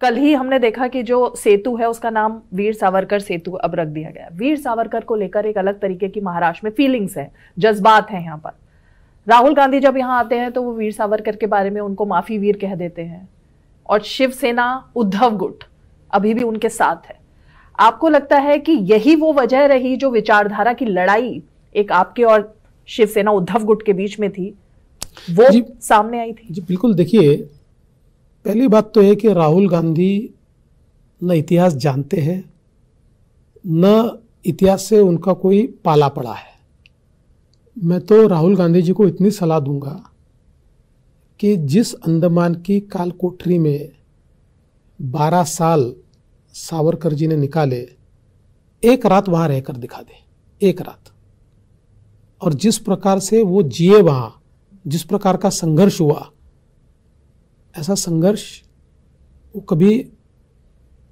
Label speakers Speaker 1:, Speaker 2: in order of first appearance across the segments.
Speaker 1: कल ही हमने देखा कि जो सेतु है उसका नाम वीर सावरकर सेतु अब रख दिया गया वीर सावरकर को लेकर एक अलग तरीके की महाराष्ट्र में फीलिंग्स है जज्बात है यहाँ पर राहुल गांधी जब यहाँ आते हैं तो वो वीर सावरकर के बारे में उनको माफी वीर कह देते हैं और शिवसेना उद्धव गुट अभी भी उनके साथ है आपको लगता है कि यही वो वजह रही जो विचारधारा की लड़ाई एक आपके और शिवसेना उद्धव गुट के बीच में थी वो सामने आई
Speaker 2: थी जी बिल्कुल देखिए पहली बात तो है कि राहुल गांधी न इतिहास जानते हैं न इतिहास से उनका कोई पाला पड़ा है मैं तो राहुल गांधी जी को इतनी सलाह दूंगा कि जिस अंडमान की काल कोठरी में 12 साल सावरकर जी ने निकाले एक रात वहाँ रहकर दिखा दे एक रात और जिस प्रकार से वो जिए वहाँ जिस प्रकार का संघर्ष हुआ ऐसा संघर्ष वो कभी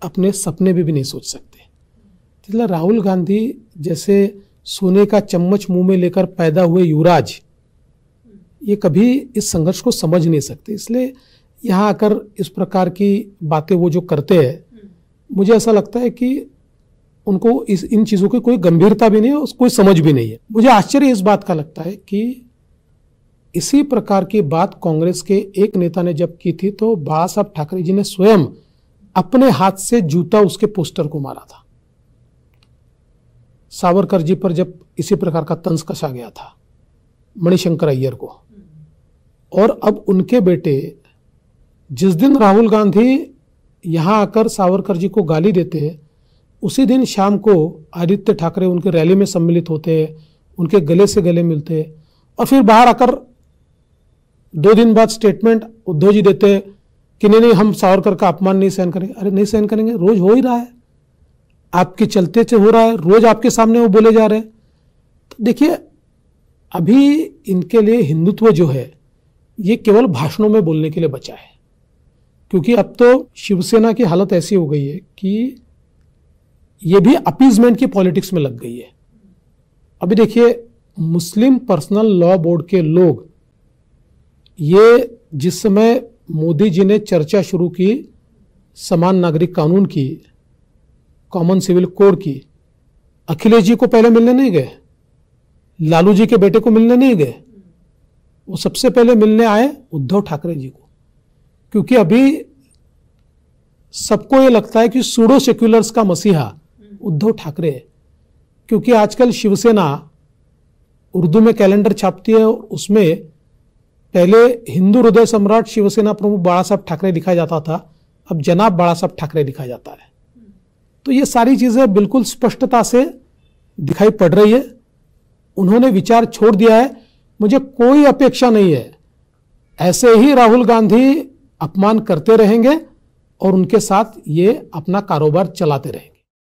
Speaker 2: अपने सपने में भी, भी नहीं सोच सकते इसलिए राहुल गांधी जैसे सोने का चम्मच मुंह में लेकर पैदा हुए युवराज ये कभी इस संघर्ष को समझ नहीं सकते इसलिए यहाँ आकर इस प्रकार की बातें वो जो करते हैं मुझे ऐसा लगता है कि उनको इस इन चीज़ों की कोई गंभीरता भी नहीं है कोई समझ भी नहीं है मुझे आश्चर्य इस बात का लगता है कि इसी प्रकार की बात कांग्रेस के एक नेता ने जब की थी तो बाला साहब ठाकरे जी ने स्वयं अपने हाथ से जूता उसके पोस्टर को मारा था सावरकर जी पर जब इसी प्रकार का तंस कसा गया था मणिशंकर अय्यर को और अब उनके बेटे जिस दिन राहुल गांधी यहां आकर सावरकर जी को गाली देते हैं उसी दिन शाम को आदित्य ठाकरे उनके रैली में सम्मिलित होते हैं उनके गले से गले मिलते हैं और फिर बाहर आकर दो दिन बाद स्टेटमेंट उद्धव जी देते कि नहीं नहीं हम सावरकर का अपमान नहीं सहन करेंगे अरे नहीं सहन करेंगे रोज हो ही रहा है आपके चलते से हो रहा है रोज आपके सामने वो बोले जा रहे हैं तो देखिए अभी इनके लिए हिंदुत्व जो है ये केवल भाषणों में बोलने के लिए बचा है क्योंकि अब तो शिवसेना की हालत ऐसी हो गई है कि ये भी अपीजमेंट की पॉलिटिक्स में लग गई है अभी देखिए मुस्लिम पर्सनल लॉ बोर्ड के लोग ये जिस समय मोदी जी ने चर्चा शुरू की समान नागरिक कानून की कॉमन सिविल कोड की अखिलेश जी को पहले मिलने नहीं गए लालू जी के बेटे को मिलने नहीं गए वो सबसे पहले मिलने आए उद्धव ठाकरे जी को क्योंकि अभी सबको ये लगता है कि सूडो सेक्युलर्स का मसीहा उद्धव ठाकरे क्योंकि आजकल शिवसेना उर्दू में कैलेंडर छापती है और उसमें पहले हिंदू हृदय सम्राट शिवसेना प्रमुख बाला साहब ठाकरे लिखा जाता था अब जनाब बाला साहब ठाकरे लिखा जाता है तो ये सारी चीज़ें बिल्कुल स्पष्टता से दिखाई पड़ रही है उन्होंने विचार छोड़ दिया है मुझे कोई अपेक्षा नहीं है ऐसे ही राहुल गांधी अपमान करते रहेंगे और उनके साथ ये अपना कारोबार चलाते रहेंगे